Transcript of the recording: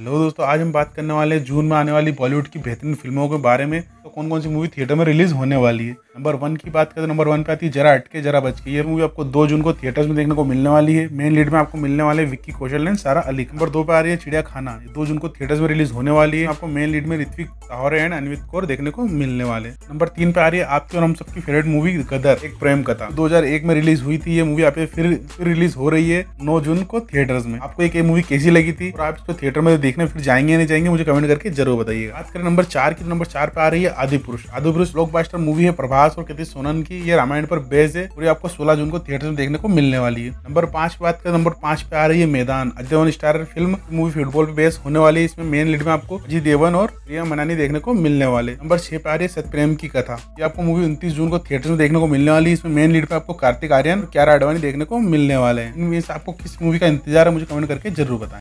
hello दोस्तों आज हम बात करने वाले हैं जून में आने वाली बॉलीवुड की बेहतरीन फिल्मों के बारे में तो कौन कौन सी मूवी थिएटर में रिलीज होने वाली है नंबर वन की बात करें तो नंबर वन पे आती है जरा अटके जरा बच के ये मूवी आपको दो जून को थिएटर्स में देखने को मिलने वाली है मेन लीड में आपको मिलने वाले विक्की कौशल एंड सारा अली नंबर दो पे आ रही है चिड़िया खाना दो जून को थिएटर्स में रिलीज होने वाली है आपको मेन लीड में ऋत्विक तावरे एंड अनवित कौर देखने को मिलने वाले नंबर तीन पे आ रही है आपकी और हम सबकी फेवरेट मूवी गदर एक प्रेम कथा दो में रिलीज हुई थी ये मूवी आप फिर फिर रिलीज हो रही है नौ जून को थिएटर्स में आपको एक ये मूवी कैसी लगी थी और आप इसको थिएटर में देखने फिर जाएंगे नहीं जाएंगे मुझे कमेंट करके जरूर बताइए बात करें नंबर चार की तो नंबर चार पे आ रही है आदि पुरुष आदि पुरुष ब्लॉकबास्टर मूवी है प्रभास दास और कृति सोनन की ये रामायण पर बेस है और ये आपको सोलह जून को थिएटर में देखने को मिलने वाली है नंबर पांच बात करें नंबर पांच पे आ रही है Maidaan Ajay Devgan star film movie football पे बेस होने वाली है इसमें मेन लीड में आपको अजय देवन और प्रिया मनानी देखने को मिलने वाले नंबर छह पे आ रही है सतप्रेम की कथा ये आपको मूवी उन्तीस जून को थिएटर में देखने को मिलने वाली है इसमें मेन लीड पे आपको कार्तिक आर्यन और क्यारा आडवाणी देखने को मिलने वाले हैं आपको किस मूवी का इंतजार है मुझे कमेंट करके जरूर बताएं